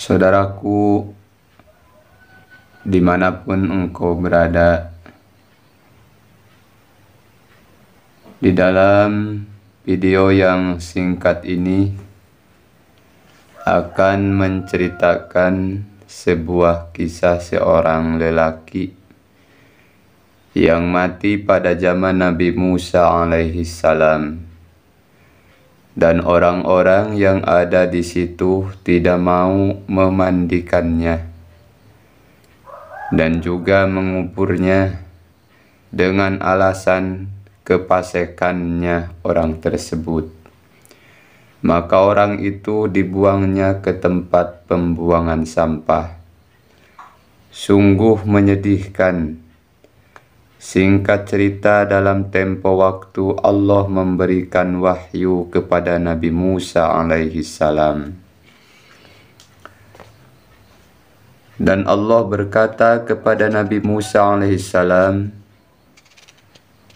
Saudaraku, dimanapun engkau berada, di dalam video yang singkat ini akan menceritakan sebuah kisah seorang lelaki yang mati pada zaman Nabi Musa alaihi salam dan orang-orang yang ada di situ tidak mau memandikannya dan juga menguburnya dengan alasan kepasekannya orang tersebut. Maka orang itu dibuangnya ke tempat pembuangan sampah. Sungguh menyedihkan Singkat cerita dalam tempo waktu Allah memberikan wahyu kepada Nabi Musa alaihi salam. Dan Allah berkata kepada Nabi Musa alaihi salam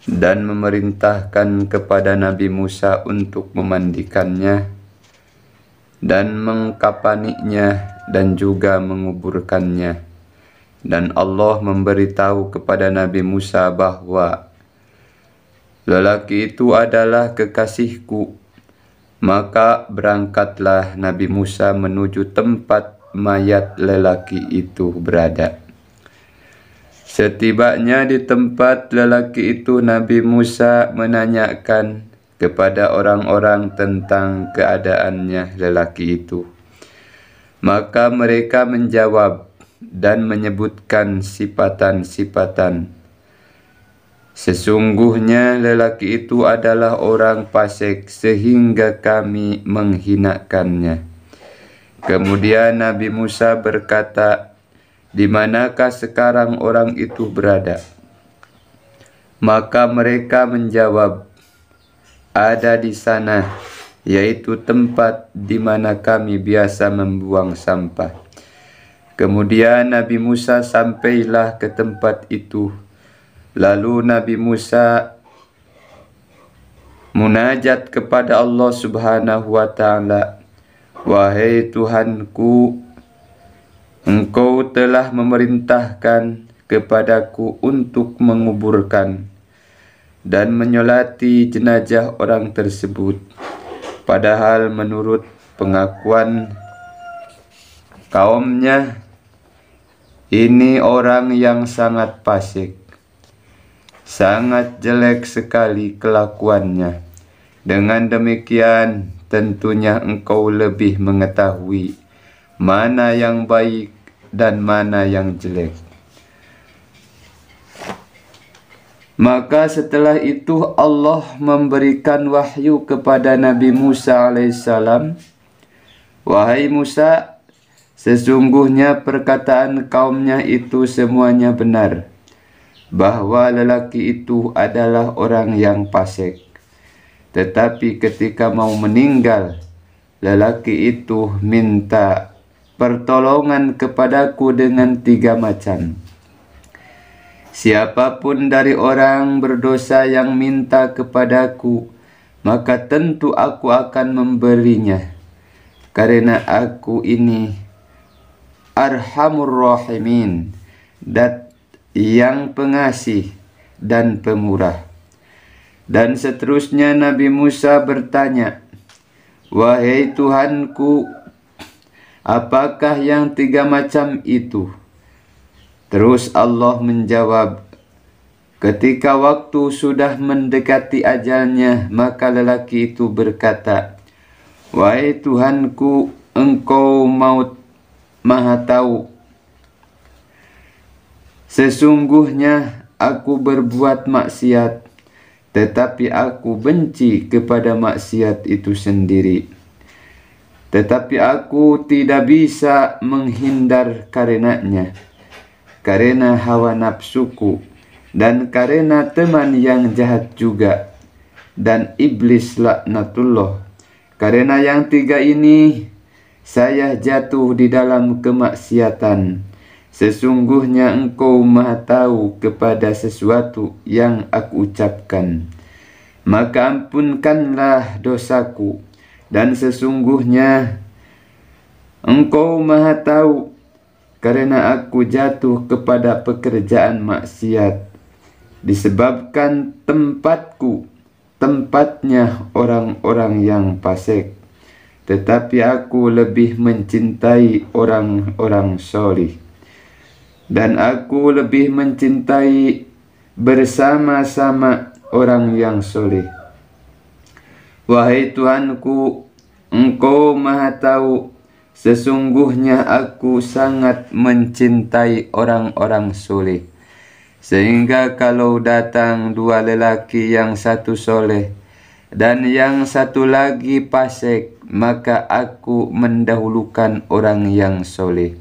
dan memerintahkan kepada Nabi Musa untuk memandikannya dan mengkapaninya dan juga menguburkannya dan Allah memberitahu kepada Nabi Musa bahwa lelaki itu adalah kekasihku. Maka berangkatlah Nabi Musa menuju tempat mayat lelaki itu berada. Setibanya di tempat lelaki itu Nabi Musa menanyakan kepada orang-orang tentang keadaannya lelaki itu. Maka mereka menjawab, dan menyebutkan sifatan-sifatan. Sesungguhnya lelaki itu adalah orang pasek, sehingga kami menghinakannya. Kemudian Nabi Musa berkata, "Di manakah sekarang orang itu berada?" Maka mereka menjawab, "Ada di sana, yaitu tempat di mana kami biasa membuang sampah." Kemudian Nabi Musa sampailah ke tempat itu. Lalu Nabi Musa munajat kepada Allah Subhanahu wa taala. Wahai Tuhanku, Engkau telah memerintahkan kepadaku untuk menguburkan dan menyolati jenajah orang tersebut. Padahal menurut pengakuan kaumnya ini orang yang sangat pasik, sangat jelek sekali kelakuannya. Dengan demikian, tentunya engkau lebih mengetahui mana yang baik dan mana yang jelek. Maka setelah itu Allah memberikan wahyu kepada Nabi Musa alaihissalam. Wahai Musa, Sesungguhnya perkataan kaumnya itu semuanya benar, bahwa lelaki itu adalah orang yang pasik Tetapi ketika mau meninggal, lelaki itu minta pertolongan kepadaku dengan tiga macam. Siapapun dari orang berdosa yang minta kepadaku, maka tentu aku akan memberinya. Karena aku ini arhamur rahimin dat yang pengasih dan pemurah dan seterusnya Nabi Musa bertanya wahai Tuhanku apakah yang tiga macam itu terus Allah menjawab Ketika waktu sudah mendekati ajalnya, maka lelaki itu berkata, Wahai Tuhanku, engkau mau maha tahu. Sesungguhnya aku berbuat maksiat, tetapi aku benci kepada maksiat itu sendiri. Tetapi aku tidak bisa menghindar karenanya, karena hawa nafsuku, dan karena teman yang jahat juga, dan iblis laknatullah. Karena yang tiga ini saya jatuh di dalam kemaksiatan. Sesungguhnya engkau maha tahu kepada sesuatu yang aku ucapkan. Maka ampunkanlah dosaku, dan sesungguhnya engkau maha tahu karena aku jatuh kepada pekerjaan maksiat. Disebabkan tempatku, tempatnya orang-orang yang pasek tetapi aku lebih mencintai orang-orang soleh Dan aku lebih mencintai bersama-sama orang yang soleh. Wahai Tuhanku, Engkau maha tahu, sesungguhnya aku sangat mencintai orang-orang soleh. Sehingga kalau datang dua lelaki yang satu soleh dan yang satu lagi pasek, maka aku mendahulukan orang yang soleh.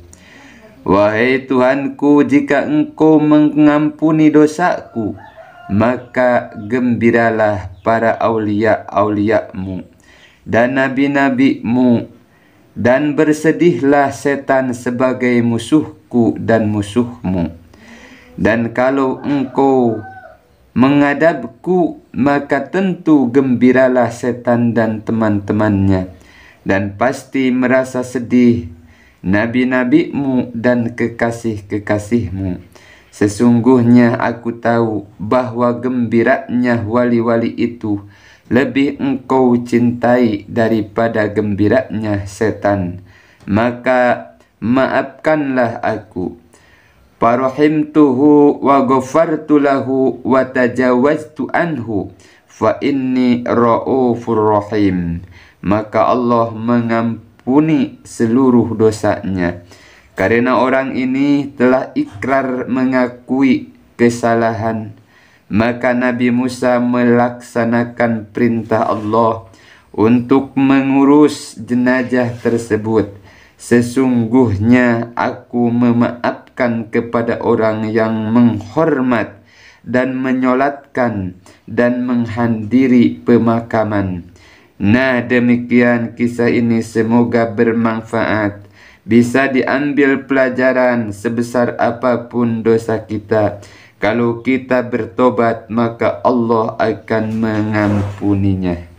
Wahai Tuhanku, jika engkau mengampuni dosaku, maka gembiralah para aulia-auliamu dan nabi-nabimu, dan bersedihlah setan sebagai musuhku dan musuhmu. Dan kalau engkau menghadapku, maka tentu gembiralah setan dan teman-temannya, dan pasti merasa sedih nabi-nabimu dan kekasih-kekasihmu. Sesungguhnya aku tahu bahwa gembiranya wali-wali itu lebih engkau cintai daripada gembiranya setan. Maka maafkanlah aku Farahimtuhu wa ghafartu lahu wa tajawaztu anhu fa inni ra'ufur rahim. Maka Allah mengampuni seluruh dosanya. Karena orang ini telah ikrar mengakui kesalahan. Maka Nabi Musa melaksanakan perintah Allah untuk mengurus jenajah tersebut. Sesungguhnya aku memaafkan kepada orang yang menghormat dan menyolatkan dan menghadiri pemakaman. Nah demikian kisah ini semoga bermanfaat. Bisa diambil pelajaran sebesar apapun dosa kita. Kalau kita bertobat maka Allah akan mengampuninya.